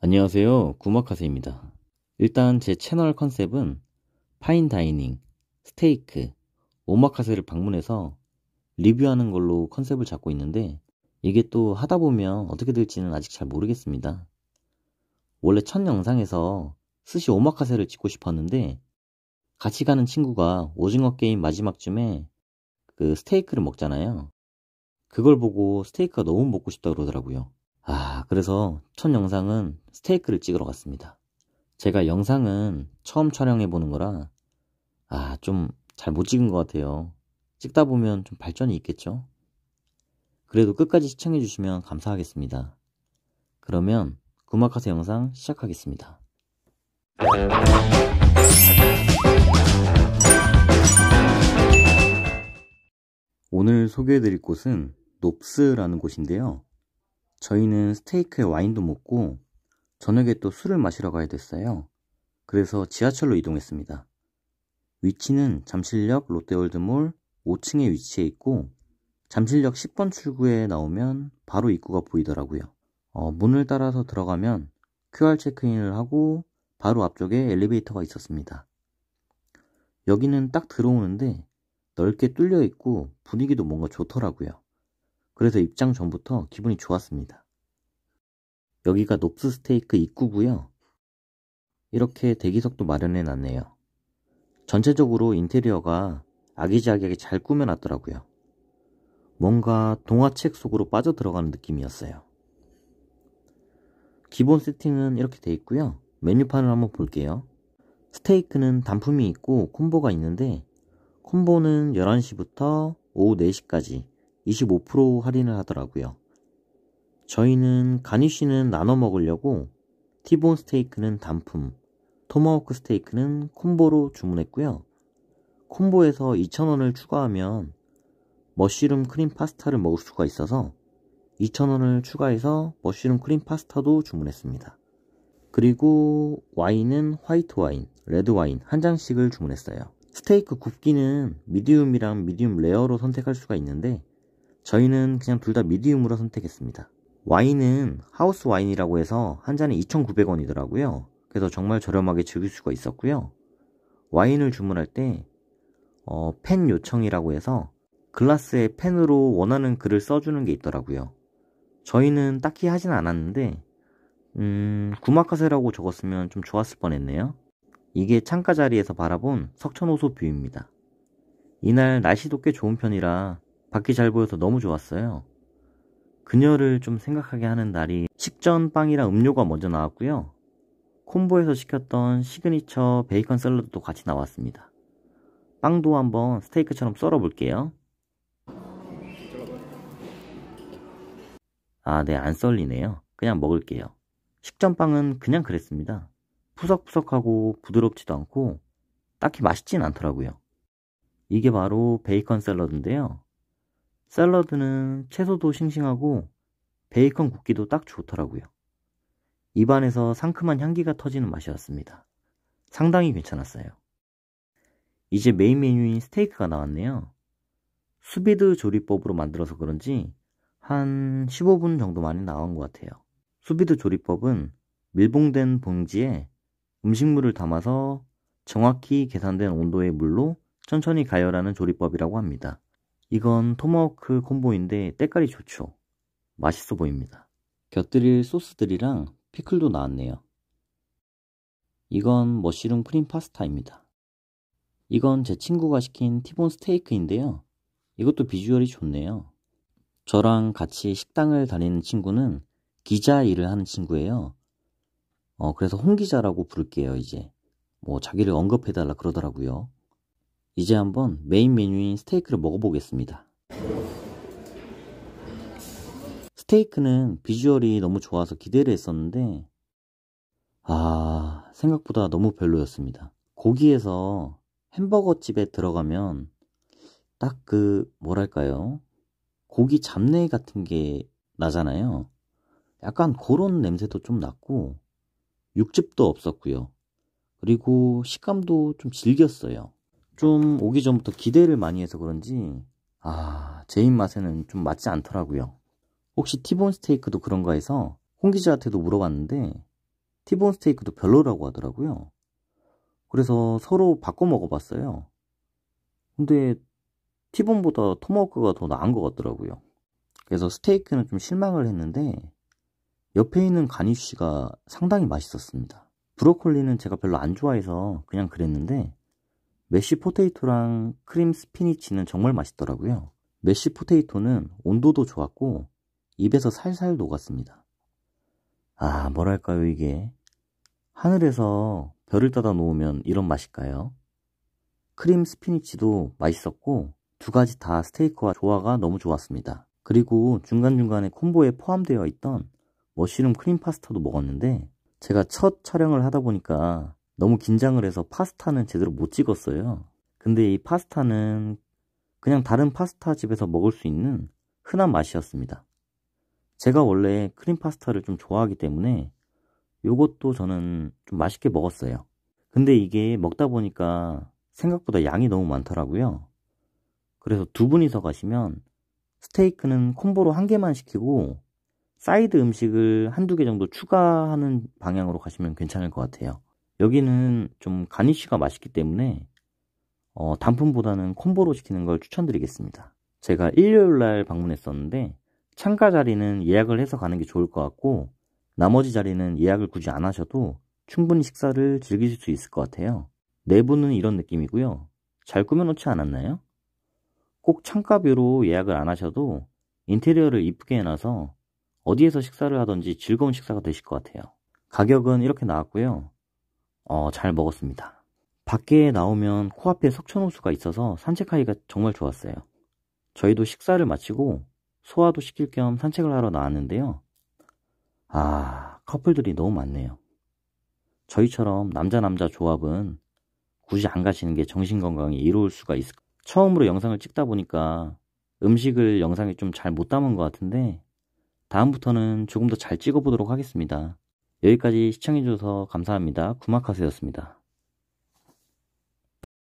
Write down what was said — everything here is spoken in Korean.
안녕하세요. 구마카세입니다. 일단 제 채널 컨셉은 파인 다이닝, 스테이크, 오마카세를 방문해서 리뷰하는 걸로 컨셉을 잡고 있는데 이게 또 하다 보면 어떻게 될지는 아직 잘 모르겠습니다. 원래 첫 영상에서 스시 오마카세를 찍고 싶었는데 같이 가는 친구가 오징어 게임 마지막쯤에 그 스테이크를 먹잖아요. 그걸 보고 스테이크가 너무 먹고 싶다 그러더라고요. 아, 그래서 첫 영상은 스테이크를 찍으러 갔습니다. 제가 영상은 처음 촬영해 보는 거라, 아, 좀 잘 못 찍은 것 같아요. 찍다 보면 좀 발전이 있겠죠? 그래도 끝까지 시청해 주시면 감사하겠습니다. 그러면 구마카세 영상 시작하겠습니다. 오늘 소개해드릴 곳은 높스라는 곳인데요. 저희는 스테이크에 와인도 먹고 저녁에 또 술을 마시러 가야 됐어요. 그래서 지하철로 이동했습니다. 위치는 잠실역 롯데월드몰 5층에 위치해 있고 잠실역 10번 출구에 나오면 바로 입구가 보이더라고요. 어, 문을 따라서 들어가면 QR 체크인을 하고 바로 앞쪽에 엘리베이터가 있었습니다. 여기는 딱 들어오는데 넓게 뚫려 있고 분위기도 뭔가 좋더라고요. 그래서 입장 전부터 기분이 좋았습니다. 여기가 높스 스테이크 입구고요. 이렇게 대기석도 마련해 놨네요. 전체적으로 인테리어가 아기자기하게 잘 꾸며놨더라고요. 뭔가 동화책 속으로 빠져 들어가는 느낌이었어요. 기본 세팅은 이렇게 돼 있고요. 메뉴판을 한번 볼게요. 스테이크는 단품이 있고 콤보가 있는데 콤보는 11시부터 오후 4시까지 25% 할인을 하더라고요. 저희는 가니쉬는 나눠 먹으려고 티본 스테이크는 단품, 토마호크 스테이크는 콤보로 주문했고요. 콤보에서 2,000원을 추가하면 머쉬룸 크림 파스타를 먹을 수가 있어서 2,000원을 추가해서 머쉬룸 크림 파스타도 주문했습니다. 그리고 와인은 화이트 와인, 레드 와인 한장씩을 주문했어요. 스테이크 굽기는 미디움이랑 미디움 레어로 선택할 수가 있는데 저희는 그냥 둘 다 미디움으로 선택했습니다. 와인은 하우스 와인이라고 해서 한 잔에 2,900원이더라고요. 그래서 정말 저렴하게 즐길 수가 있었고요. 와인을 주문할 때, 어, 펜 요청이라고 해서 글라스에 펜으로 원하는 글을 써주는 게 있더라고요. 저희는 딱히 하진 않았는데, 음, 구마카세라고 적었으면 좀 좋았을 뻔 했네요. 이게 창가 자리에서 바라본 석천호소 뷰입니다. 이날 날씨도 꽤 좋은 편이라 밖이 잘 보여서 너무 좋았어요. 그녀를 좀 생각하게 하는 날이 식전 빵이랑 음료가 먼저 나왔고요. 콤보에서 시켰던 시그니처 베이컨 샐러드도 같이 나왔습니다. 빵도 한번 스테이크처럼 썰어볼게요. 아, 네, 안 썰리네요. 그냥 먹을게요. 식전빵은 그냥 그랬습니다. 푸석푸석하고 부드럽지도 않고 딱히 맛있진 않더라고요. 이게 바로 베이컨 샐러드인데요. 샐러드는 채소도 싱싱하고 베이컨 굽기도 딱 좋더라고요. 입안에서 상큼한 향기가 터지는 맛이었습니다. 상당히 괜찮았어요. 이제 메인 메뉴인 스테이크가 나왔네요. 수비드 조리법으로 만들어서 그런지 한 15분 정도 만에 나온 것 같아요. 수비드 조리법은 밀봉된 봉지에 음식물을 담아서 정확히 계산된 온도의 물로 천천히 가열하는 조리법이라고 합니다. 이건 토마호크 콤보인데 때깔이 좋죠. 맛있어 보입니다. 곁들일 소스들이랑 피클도 나왔네요. 이건 머쉬룸 크림 파스타입니다. 이건 제 친구가 시킨 티본 스테이크인데요. 이것도 비주얼이 좋네요. 저랑 같이 식당을 다니는 친구는 기자 일을 하는 친구예요. 어, 그래서 홍기자라고 부를게요, 이제. 뭐, 자기를 언급해달라 그러더라고요. 이제 한번 메인 메뉴인 스테이크를 먹어보겠습니다. 스테이크는 비주얼이 너무 좋아서 기대를 했었는데 아 생각보다 너무 별로였습니다. 고기에서 햄버거 집에 들어가면 딱 그 뭐랄까요 고기 잡내 같은 게 나잖아요. 약간 그런 냄새도 좀 났고 육즙도 없었고요. 그리고 식감도 좀 질겼어요. 좀 오기 전부터 기대를 많이 해서 그런지 아, 제 입맛에는 좀 맞지 않더라고요. 혹시 티본 스테이크도 그런가 해서 홍기자한테도 물어봤는데 티본 스테이크도 별로라고 하더라고요. 그래서 서로 바꿔 먹어봤어요. 근데 티본보다 토마호크가 더 나은 것 같더라고요. 그래서 스테이크는 좀 실망을 했는데 옆에 있는 가니쉬가 상당히 맛있었습니다. 브로콜리는 제가 별로 안 좋아해서 그냥 그랬는데 메쉬 포테이토랑 크림 스피니치는 정말 맛있더라고요. 메쉬 포테이토는 온도도 좋았고 입에서 살살 녹았습니다. 아, 뭐랄까요, 이게. 하늘에서 별을 따다 놓으면 이런 맛일까요? 크림 스피니치도 맛있었고 두 가지 다 스테이크와 조화가 너무 좋았습니다. 그리고 중간중간에 콤보에 포함되어 있던 머쉬룸 크림 파스타도 먹었는데 제가 첫 촬영을 하다 보니까 너무 긴장을 해서 파스타는 제대로 못 찍었어요. 근데 이 파스타는 그냥 다른 파스타 집에서 먹을 수 있는 흔한 맛이었습니다. 제가 원래 크림 파스타를 좀 좋아하기 때문에 이것도 저는 좀 맛있게 먹었어요. 근데 이게 먹다 보니까 생각보다 양이 너무 많더라고요. 그래서 두 분이서 가시면 스테이크는 콤보로 한 개만 시키고 사이드 음식을 한두 개 정도 추가하는 방향으로 가시면 괜찮을 것 같아요. 여기는 좀 가니쉬가 맛있기 때문에 어, 단품보다는 콤보로 시키는 걸 추천드리겠습니다. 제가 일요일날 방문했었는데 창가 자리는 예약을 해서 가는 게 좋을 것 같고 나머지 자리는 예약을 굳이 안 하셔도 충분히 식사를 즐기실 수 있을 것 같아요. 내부는 이런 느낌이고요. 잘 꾸며놓지 않았나요? 꼭 창가뷰로 예약을 안 하셔도 인테리어를 이쁘게 해놔서 어디에서 식사를 하든지 즐거운 식사가 되실 것 같아요. 가격은 이렇게 나왔고요. 어, 잘 먹었습니다. 밖에 나오면 코앞에 석촌호수가 있어서 산책하기가 정말 좋았어요. 저희도 식사를 마치고 소화도 시킬 겸 산책을 하러 나왔는데요. 아, 커플들이 너무 많네요. 저희처럼 남자 남자 조합은 굳이 안 가시는 게 정신 건강에 이로울 수가 있을 처음으로 영상을 찍다 보니까 음식을 영상에 좀 잘 못 담은 것 같은데 다음부터는 조금 더 잘 찍어보도록 하겠습니다. 여기까지 시청해주셔서 감사합니다. 구마카스였습니다.